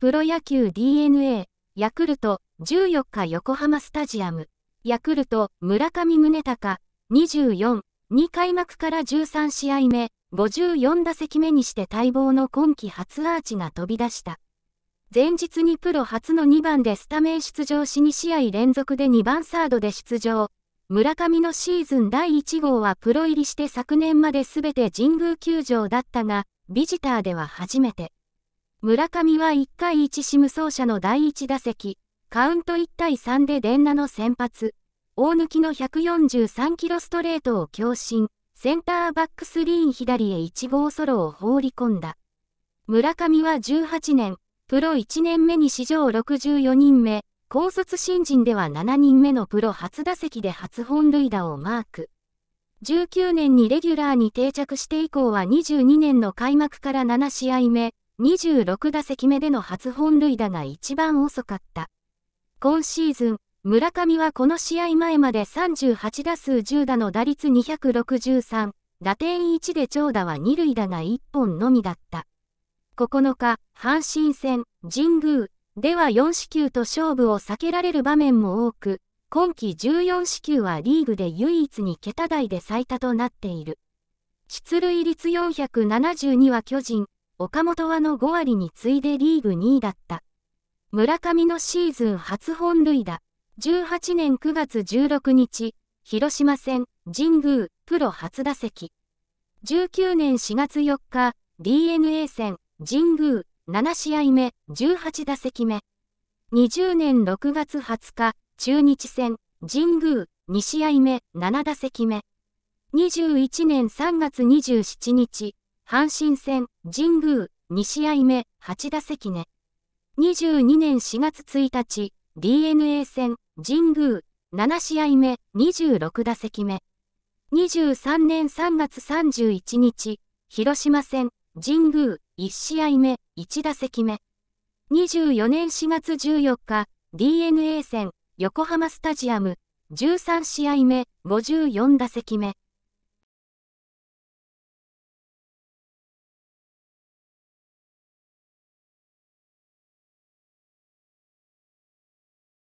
プロ野球 DNA、ヤクルト、14日横浜スタジアム。ヤクルト、村上宗隆、24、2開幕から13試合目、54打席目にして待望の今季初アーチが飛び出した。前日にプロ初の2番でスタメン出場し2試合連続で2番サードで出場。村上のシーズン第1号はプロ入りして昨年まで全て神宮球場だったが、ビジターでは初めて。村上は1回1シム走者の第1打席、カウント1対3で伝ナの先発、大抜きの143キロストレートを強振、センターバックスリーン左へ1号ソロを放り込んだ。村上は18年、プロ1年目に史上64人目、高卒新人では7人目のプロ初打席で初本塁打をマーク。19年にレギュラーに定着して以降は22年の開幕から7試合目、26打席目での初本塁打が一番遅かった。今シーズン、村上はこの試合前まで38打数10打の打率263、打点1で長打は2塁打が1本のみだった。9日、阪神戦、神宮では4四球と勝負を避けられる場面も多く、今季14四球はリーグで唯一に桁台で最多となっている。出塁率472は巨人、岡本はの5割に次いでリーグ2位だった。村上のシーズン初本塁打。18年9月16日、広島戦、神宮、プロ初打席。19年4月4日、DNA 戦、神宮、7試合目、18打席目。20年6月20日、中日戦、神宮、2試合目、7打席目。21年3月27日、阪神戦、神宮、2試合目、8打席目。22年4月1日、DNA 戦、神宮、7試合目、26打席目。23年3月31日、広島戦、神宮、1試合目、1打席目。24年4月14日、DNA 戦、横浜スタジアム、13試合目、54打席目。